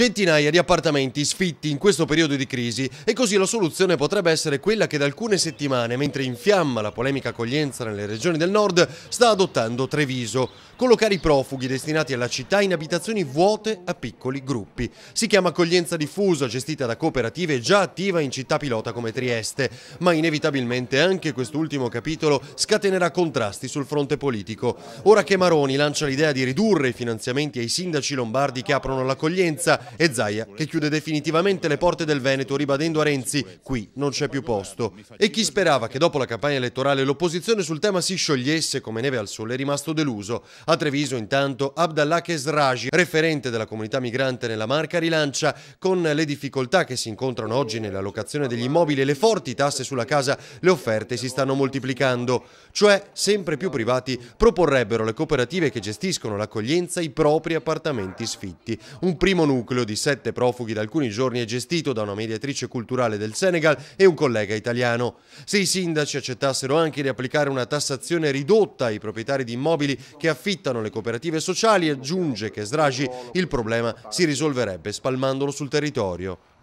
Centinaia di appartamenti sfitti in questo periodo di crisi e così la soluzione potrebbe essere quella che da alcune settimane, mentre infiamma la polemica accoglienza nelle regioni del nord, sta adottando Treviso collocare i profughi destinati alla città in abitazioni vuote a piccoli gruppi. Si chiama accoglienza diffusa, gestita da cooperative già attiva in città pilota come Trieste, ma inevitabilmente anche quest'ultimo capitolo scatenerà contrasti sul fronte politico. Ora che Maroni lancia l'idea di ridurre i finanziamenti ai sindaci lombardi che aprono l'accoglienza e Zaia che chiude definitivamente le porte del Veneto ribadendo a Renzi qui non c'è più posto. E chi sperava che dopo la campagna elettorale l'opposizione sul tema si sciogliesse come neve al sole è rimasto deluso. A Treviso intanto Abdallah Kesraji, referente della comunità migrante nella Marca, rilancia con le difficoltà che si incontrano oggi nella locazione degli immobili e le forti tasse sulla casa, le offerte si stanno moltiplicando, cioè sempre più privati proporrebbero alle cooperative che gestiscono l'accoglienza i propri appartamenti sfitti. Un primo nucleo di sette profughi da alcuni giorni è gestito da una mediatrice culturale del Senegal e un collega italiano. Se i sindaci accettassero anche di applicare una tassazione ridotta ai proprietari di immobili che affittano approfittano le cooperative sociali e aggiunge che Sdragi il problema si risolverebbe spalmandolo sul territorio.